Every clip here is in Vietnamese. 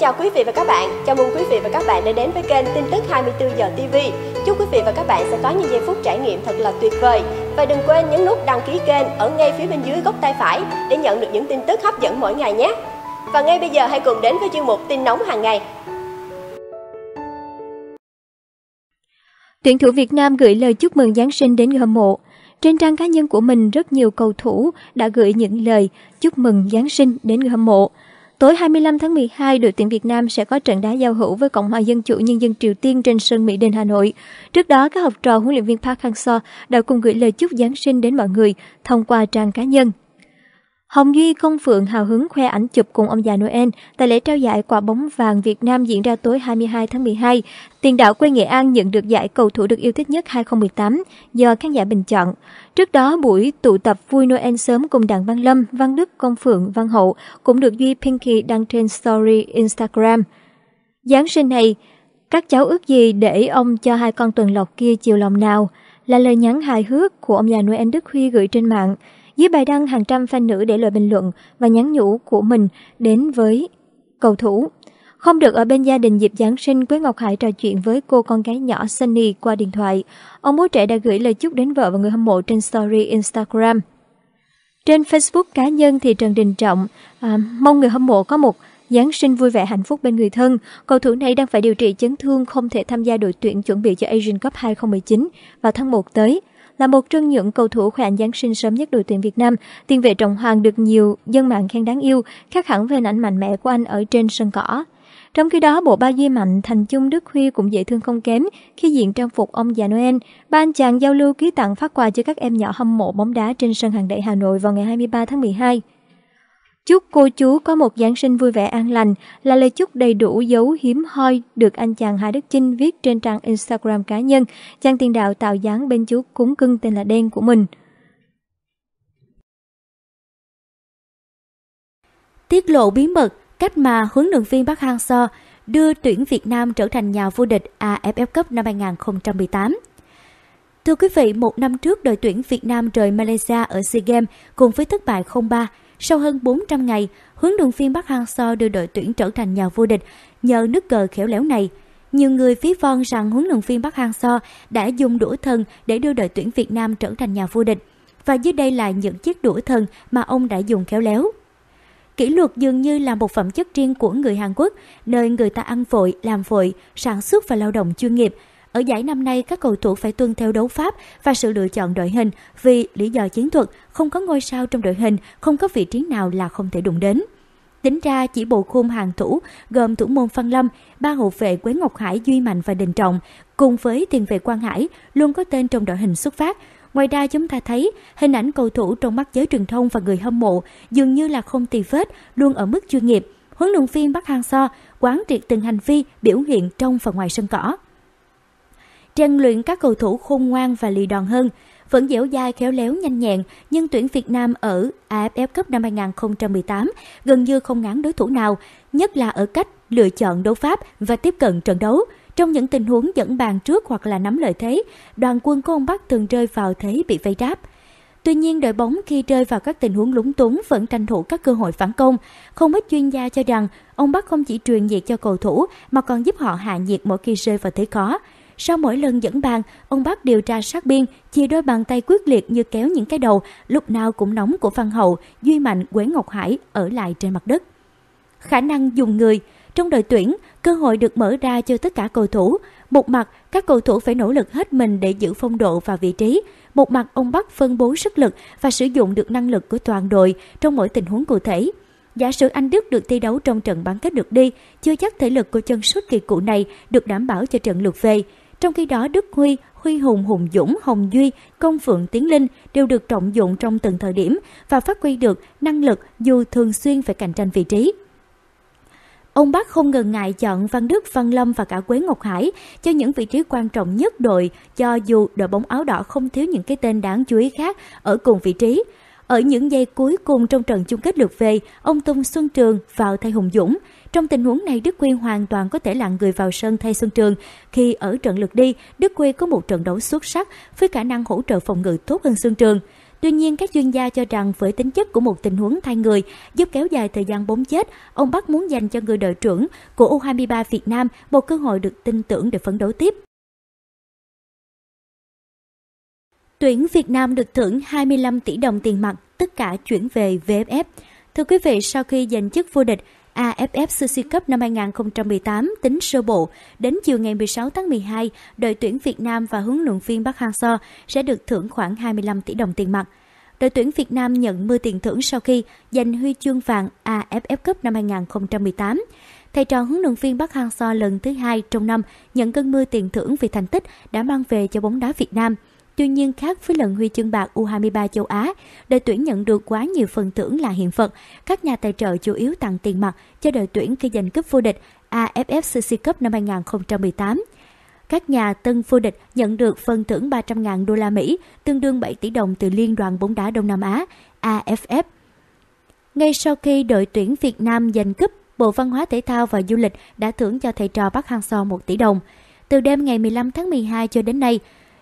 chào quý vị và các bạn. Chào mừng quý vị và các bạn đã đến với kênh tin tức 24 giờ TV. Chúc quý vị và các bạn sẽ có những giây phút trải nghiệm thật là tuyệt vời. Và đừng quên nhấn nút đăng ký kênh ở ngay phía bên dưới góc tay phải để nhận được những tin tức hấp dẫn mỗi ngày nhé. Và ngay bây giờ hãy cùng đến với chuyên mục tin nóng hàng ngày. Tuyển thủ Việt Nam gửi lời chúc mừng Giáng sinh đến người hâm mộ. Trên trang cá nhân của mình, rất nhiều cầu thủ đã gửi những lời chúc mừng Giáng sinh đến người hâm mộ. Tối 25 tháng 12, đội tuyển Việt Nam sẽ có trận đá giao hữu với Cộng hòa Dân chủ Nhân dân Triều Tiên trên sân Mỹ Đình, Hà Nội. Trước đó, các học trò huấn luyện viên Park Hang-seo đã cùng gửi lời chúc Giáng sinh đến mọi người thông qua trang cá nhân. Hồng Duy Công Phượng hào hứng khoe ảnh chụp cùng ông già Noel tại lễ trao giải quả bóng vàng Việt Nam diễn ra tối 22 tháng 12. Tiền đạo quê Nghệ An nhận được giải cầu thủ được yêu thích nhất 2018 do khán giả bình chọn. Trước đó, buổi tụ tập vui Noel sớm cùng Đặng Văn Lâm, Văn Đức, Công Phượng, Văn Hậu cũng được Duy Pinky đăng trên story Instagram. Giáng sinh này, các cháu ước gì để ông cho hai con tuần lộc kia chiều lòng nào? Là lời nhắn hài hước của ông già Noel Đức Huy gửi trên mạng. Dưới bài đăng hàng trăm fan nữ để lời bình luận và nhắn nhủ của mình đến với cầu thủ. Không được ở bên gia đình dịp Giáng sinh, Quế Ngọc Hải trò chuyện với cô con gái nhỏ Sunny qua điện thoại. Ông bố trẻ đã gửi lời chúc đến vợ và người hâm mộ trên story Instagram. Trên Facebook cá nhân thì Trần Đình Trọng à, mong người hâm mộ có một Giáng sinh vui vẻ hạnh phúc bên người thân. Cầu thủ này đang phải điều trị chấn thương không thể tham gia đội tuyển chuẩn bị cho Asian Cup 2019 vào tháng 1 tới là một trong những cầu thủ khỏe ảnh Giáng sinh sớm nhất đội tuyển Việt Nam, tiền vệ Trọng Hoàng được nhiều dân mạng khen đáng yêu, khác hẳn về hình ảnh mạnh mẽ của anh ở trên sân cỏ. Trong khi đó, bộ ba Duy Mạnh, Thành Chung, Đức Huy cũng dễ thương không kém khi diện trang phục ông già Noel. Ba anh chàng giao lưu ký tặng phát quà cho các em nhỏ hâm mộ bóng đá trên sân hàng Đẩy Hà Nội vào ngày 23 tháng 12. Chúc cô chú có một Giáng sinh vui vẻ an lành là lời chúc đầy đủ dấu hiếm hoi được anh chàng Hà Đức Chinh viết trên trang Instagram cá nhân. Chàng tiền đạo tạo dáng bên chú cúng cưng tên là Đen của mình. Tiết lộ bí mật cách mà huấn luyện viên Park Hang-seo đưa tuyển Việt Nam trở thành nhà vô địch AFF Cup năm 2018. Thưa quý vị, một năm trước đội tuyển Việt Nam rời Malaysia ở SEA Games cùng với thất bại 0-3 sau hơn 400 ngày, hướng đường viên Bắc Hang-seo đưa đội tuyển trở thành nhà vô địch nhờ nước cờ khéo léo này. Nhiều người phí von rằng huấn luyện viên Bắc Hang-seo đã dùng đũa thần để đưa đội tuyển Việt Nam trở thành nhà vô địch. Và dưới đây là những chiếc đũa thần mà ông đã dùng khéo léo. Kỷ luật dường như là một phẩm chất riêng của người Hàn Quốc, nơi người ta ăn vội, làm vội, sản xuất và lao động chuyên nghiệp – ở giải năm nay, các cầu thủ phải tuân theo đấu pháp và sự lựa chọn đội hình vì lý do chiến thuật, không có ngôi sao trong đội hình, không có vị trí nào là không thể đụng đến. Tính ra chỉ bộ khung hàng thủ gồm thủ môn Phan Lâm, ba hậu vệ Quế Ngọc Hải, Duy Mạnh và Đình Trọng cùng với tiền vệ Quang Hải luôn có tên trong đội hình xuất phát. Ngoài ra chúng ta thấy hình ảnh cầu thủ trong mắt giới truyền thông và người hâm mộ dường như là không tì vết, luôn ở mức chuyên nghiệp. Huấn luyện viên Park hang so quán triệt từng hành vi biểu hiện trong và ngoài sân cỏ rèn luyện các cầu thủ khôn ngoan và lì đòn hơn. Vẫn dẻo dai khéo léo nhanh nhẹn, nhưng tuyển Việt Nam ở AFF Cup năm 2018 gần như không ngán đối thủ nào, nhất là ở cách lựa chọn đấu pháp và tiếp cận trận đấu. Trong những tình huống dẫn bàn trước hoặc là nắm lợi thế, đoàn quân của ông Bắc thường rơi vào thế bị vây đáp. Tuy nhiên đội bóng khi rơi vào các tình huống lúng túng vẫn tranh thủ các cơ hội phản công. Không ít chuyên gia cho rằng ông Bắc không chỉ truyền nhiệt cho cầu thủ mà còn giúp họ hạ nhiệt mỗi khi rơi vào thế khó. Sau mỗi lần dẫn bàn, ông Bắc điều tra sát biên, chia đôi bàn tay quyết liệt như kéo những cái đầu, lúc nào cũng nóng của Phan Hậu, Duy Mạnh, Quế Ngọc Hải ở lại trên mặt đất. Khả năng dùng người Trong đội tuyển, cơ hội được mở ra cho tất cả cầu thủ. Một mặt, các cầu thủ phải nỗ lực hết mình để giữ phong độ và vị trí. Một mặt, ông Bắc phân bố sức lực và sử dụng được năng lực của toàn đội trong mỗi tình huống cụ thể. Giả sử Anh Đức được thi đấu trong trận bán kết được đi, chưa chắc thể lực của chân sút kỳ cụ này được đảm bảo cho trận lượt về. Trong khi đó Đức Huy, Huy Hùng, Hùng Dũng, Hồng Duy, Công Phượng Tiến Linh đều được trọng dụng trong từng thời điểm và phát huy được năng lực dù thường xuyên phải cạnh tranh vị trí. Ông Bắc không ngần ngại chọn Văn Đức, Văn Lâm và cả Quế Ngọc Hải cho những vị trí quan trọng nhất đội cho dù đội bóng áo đỏ không thiếu những cái tên đáng chú ý khác ở cùng vị trí. Ở những giây cuối cùng trong trận chung kết lượt về, ông tung Xuân Trường vào thay Hùng Dũng – trong tình huống này, Đức Quy hoàn toàn có thể lặng người vào sân thay Xuân Trường. Khi ở trận lượt đi, Đức Quy có một trận đấu xuất sắc với khả năng hỗ trợ phòng ngự tốt hơn Xuân Trường. Tuy nhiên, các chuyên gia cho rằng với tính chất của một tình huống thay người giúp kéo dài thời gian bóng chết, ông Bắc muốn dành cho người đội trưởng của U23 Việt Nam một cơ hội được tin tưởng để phấn đấu tiếp. Tuyển Việt Nam được thưởng 25 tỷ đồng tiền mặt, tất cả chuyển về VFF. Thưa quý vị, sau khi giành chức vô địch, AFF Sushi Cup năm 2018 tính sơ bộ. Đến chiều ngày 16 tháng 12, đội tuyển Việt Nam và huấn luyện viên Park Hang-seo sẽ được thưởng khoảng 25 tỷ đồng tiền mặt. Đội tuyển Việt Nam nhận 10 tiền thưởng sau khi giành huy chương vàng AFF Cup năm 2018. Thầy trò huấn luyện viên Park Hang-seo lần thứ hai trong năm nhận cơn mưa tiền thưởng vì thành tích đã mang về cho bóng đá Việt Nam. Tuy nhiên khác với lần huy chương bạc U23 châu Á, đội tuyển nhận được quá nhiều phần thưởng là hiện vật. Các nhà tài trợ chủ yếu tặng tiền mặt cho đội tuyển khi giành cúp vô địch AFFCC Cup năm 2018. Các nhà tân vô địch nhận được phần thưởng 300.000 đô la Mỹ, tương đương 7 tỷ đồng từ Liên đoàn bóng đá Đông Nam Á AFF. Ngay sau khi đội tuyển Việt Nam giành cúp, Bộ Văn hóa Thể thao và Du lịch đã thưởng cho thầy trò Park Hang-seo 1 tỷ đồng. Từ đêm ngày 15 tháng 12 cho đến nay,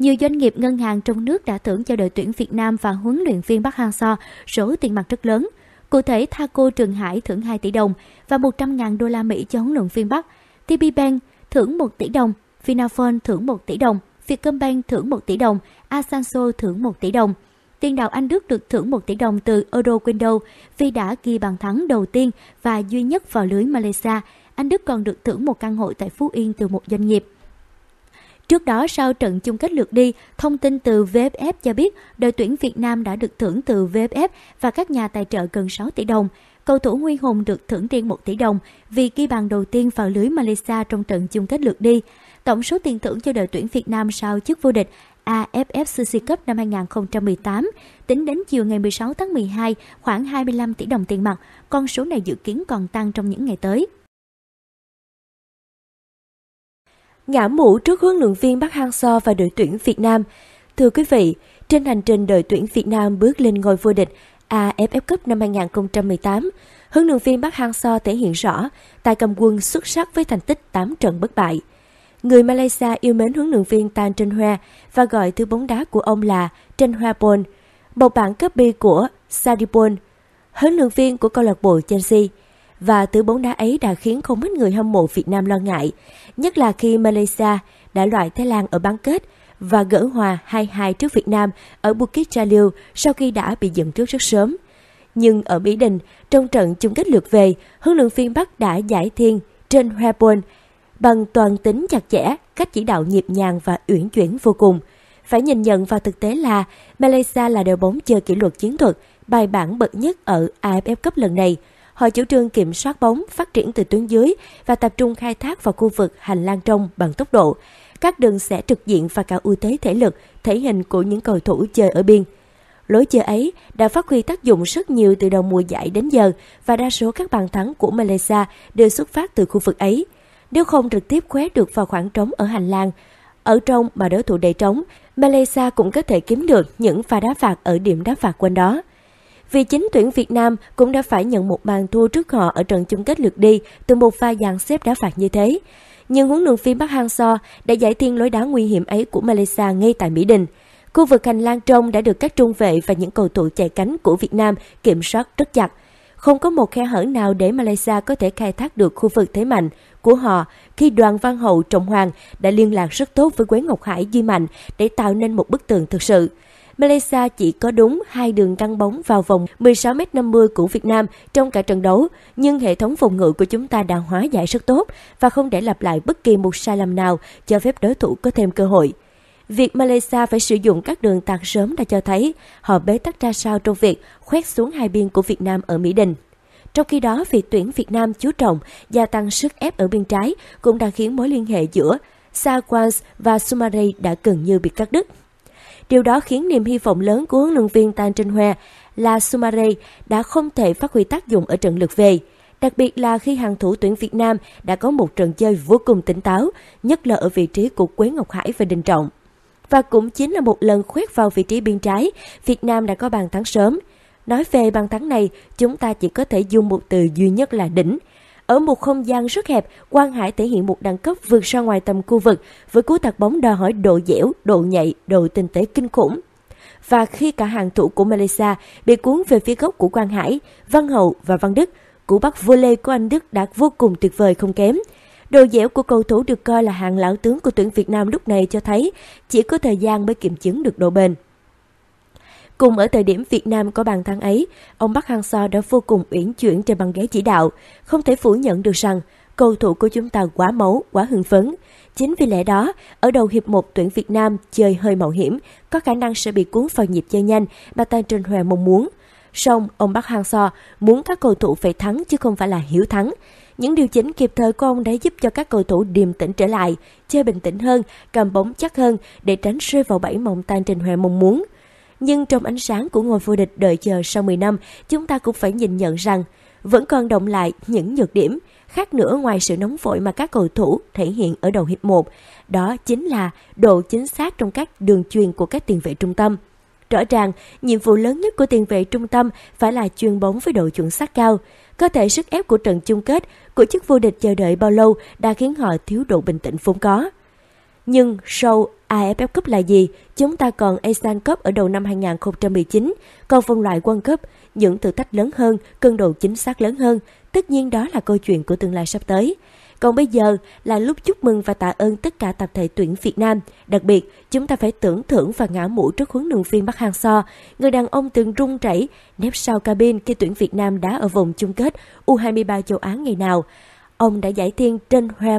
nhiều doanh nghiệp ngân hàng trong nước đã thưởng cho đội tuyển Việt Nam và huấn luyện viên Park Hang-seo số tiền mặt rất lớn. Cụ thể, Thaco Trường Hải thưởng 2 tỷ đồng và 100.000 đô la Mỹ cho huấn luyện viên Bắc. TP Bank thưởng 1 tỷ đồng, Vinaphone thưởng 1 tỷ đồng, Vietcombank thưởng 1 tỷ đồng, Asanso thưởng 1 tỷ đồng. Tiền đạo Anh Đức được thưởng 1 tỷ đồng từ Euro Window vì đã ghi bàn thắng đầu tiên và duy nhất vào lưới Malaysia. Anh Đức còn được thưởng một căn hộ tại Phú Yên từ một doanh nghiệp. Trước đó sau trận chung kết lượt đi, thông tin từ VFF cho biết đội tuyển Việt Nam đã được thưởng từ VFF và các nhà tài trợ gần 6 tỷ đồng. Cầu thủ Nguyên Hùng được thưởng riêng 1 tỷ đồng vì ghi bàn đầu tiên vào lưới Malaysia trong trận chung kết lượt đi. Tổng số tiền thưởng cho đội tuyển Việt Nam sau chức vô địch AFF Suzuki Cup năm 2018. Tính đến chiều ngày 16 tháng 12, khoảng 25 tỷ đồng tiền mặt, con số này dự kiến còn tăng trong những ngày tới. ngã mũ trước huấn luyện viên Park Hang-seo và đội tuyển Việt Nam. Thưa quý vị, trên hành trình đội tuyển Việt Nam bước lên ngôi vô địch AFF Cup năm 2018, huấn luyện viên Park Hang-seo thể hiện rõ tài cầm quân xuất sắc với thành tích 8 trận bất bại. Người Malaysia yêu mến huấn luyện viên Tan Trinh Hoa và gọi thứ bóng đá của ông là Trinh Hoa Pol, một bản copy của Sadipol, huấn luyện viên của câu lạc bộ Chelsea và thứ bóng đá ấy đã khiến không ít người hâm mộ Việt Nam lo ngại, nhất là khi Malaysia đã loại Thái Lan ở bán kết và gỡ hòa 2-2 trước Việt Nam ở Bukit Jalil sau khi đã bị dẫn trước rất sớm. Nhưng ở Mỹ Đình, trong trận chung kết lượt về, huấn luyện viên Bắc đã giải thiên trên Huapon bằng toàn tính chặt chẽ, cách chỉ đạo nhịp nhàng và uyển chuyển vô cùng. Phải nhìn nhận vào thực tế là Malaysia là đội bóng chơi kỷ luật chiến thuật bài bản bậc nhất ở AFF Cup lần này – họ chủ trương kiểm soát bóng phát triển từ tuyến dưới và tập trung khai thác vào khu vực hành lang trong bằng tốc độ. Các đường sẽ trực diện và cả ưu thế thể lực, thể hình của những cầu thủ chơi ở biên. Lối chơi ấy đã phát huy tác dụng rất nhiều từ đầu mùa giải đến giờ và đa số các bàn thắng của Malaysia đều xuất phát từ khu vực ấy. Nếu không trực tiếp khóe được vào khoảng trống ở hành lang, ở trong mà đối thủ đầy trống, Malaysia cũng có thể kiếm được những pha đá phạt ở điểm đá phạt quanh đó. Vì chính tuyển Việt Nam cũng đã phải nhận một bàn thua trước họ ở trận chung kết lượt đi từ một pha dàn xếp đá phạt như thế. Nhưng huấn luyện viên Park Hang-seo đã giải thiên lối đá nguy hiểm ấy của Malaysia ngay tại Mỹ Đình. Khu vực hành lang trong đã được các trung vệ và những cầu thủ chạy cánh của Việt Nam kiểm soát rất chặt. Không có một khe hở nào để Malaysia có thể khai thác được khu vực thế mạnh của họ khi đoàn Văn Hậu Trọng Hoàng đã liên lạc rất tốt với Quế Ngọc Hải Duy Mạnh để tạo nên một bức tường thực sự. Malaysia chỉ có đúng hai đường căng bóng vào vòng 16m50 của Việt Nam trong cả trận đấu, nhưng hệ thống phòng ngự của chúng ta đã hóa giải rất tốt và không để lặp lại bất kỳ một sai lầm nào cho phép đối thủ có thêm cơ hội. Việc Malaysia phải sử dụng các đường tạt sớm đã cho thấy họ bế tắc ra sao trong việc khoét xuống hai biên của Việt Nam ở Mỹ Đình. Trong khi đó, việc tuyển Việt Nam chú trọng gia tăng sức ép ở biên trái cũng đã khiến mối liên hệ giữa Saquans và Sumari đã gần như bị cắt đứt. Điều đó khiến niềm hy vọng lớn của huấn luyện viên Tan Trinh Hoa là Sumare đã không thể phát huy tác dụng ở trận lượt về. Đặc biệt là khi hàng thủ tuyển Việt Nam đã có một trận chơi vô cùng tỉnh táo, nhất là ở vị trí của Quế Ngọc Hải và Đình Trọng. Và cũng chính là một lần khoét vào vị trí biên trái, Việt Nam đã có bàn thắng sớm. Nói về bàn thắng này, chúng ta chỉ có thể dùng một từ duy nhất là đỉnh – ở một không gian rất hẹp, Quang Hải thể hiện một đẳng cấp vượt ra ngoài tầm khu vực với cú tạt bóng đòi hỏi độ dẻo, độ nhạy, độ tinh tế kinh khủng. Và khi cả hàng thủ của Malaysia bị cuốn về phía góc của Quang Hải, Văn Hậu và Văn Đức, cú bắt vô lê của Anh Đức đã vô cùng tuyệt vời không kém. Độ dẻo của cầu thủ được coi là hàng lão tướng của tuyển Việt Nam lúc này cho thấy chỉ có thời gian mới kiểm chứng được độ bền. Cùng ở thời điểm Việt Nam có bàn thắng ấy, ông Park Hang-seo đã vô cùng uyển chuyển trên băng ghế chỉ đạo. Không thể phủ nhận được rằng cầu thủ của chúng ta quá máu, quá hưng phấn. Chính vì lẽ đó, ở đầu hiệp 1 tuyển Việt Nam chơi hơi mạo hiểm, có khả năng sẽ bị cuốn vào nhịp chơi nhanh mà Tan Trình Hòa mong muốn. Song, ông Park Hang-seo muốn các cầu thủ phải thắng chứ không phải là hiểu thắng. Những điều chỉnh kịp thời của ông đã giúp cho các cầu thủ điềm tĩnh trở lại, chơi bình tĩnh hơn, cầm bóng chắc hơn để tránh rơi vào bẫy mộng tan trình huệ mong muốn. Nhưng trong ánh sáng của ngôi vô địch đợi chờ sau 10 năm, chúng ta cũng phải nhìn nhận rằng vẫn còn động lại những nhược điểm khác nữa ngoài sự nóng vội mà các cầu thủ thể hiện ở đầu hiệp 1, đó chính là độ chính xác trong các đường truyền của các tiền vệ trung tâm. Rõ ràng, nhiệm vụ lớn nhất của tiền vệ trung tâm phải là chuyên bóng với độ chuẩn xác cao. Có thể sức ép của trận chung kết, của chức vô địch chờ đợi bao lâu đã khiến họ thiếu độ bình tĩnh vốn có. Nhưng sau AFF Cup là gì? Chúng ta còn Asian Cup ở đầu năm 2019, còn phân loại World Cup, những thử thách lớn hơn, cân độ chính xác lớn hơn. Tất nhiên đó là câu chuyện của tương lai sắp tới. Còn bây giờ là lúc chúc mừng và tạ ơn tất cả tập thể tuyển Việt Nam. Đặc biệt, chúng ta phải tưởng thưởng và ngã mũ trước huấn luyện viên Bắc Hang-seo, người đàn ông từng rung rẩy nép sau cabin khi tuyển Việt Nam đã ở vòng chung kết U23 châu Á ngày nào. Ông đã giải thiên trên Hoa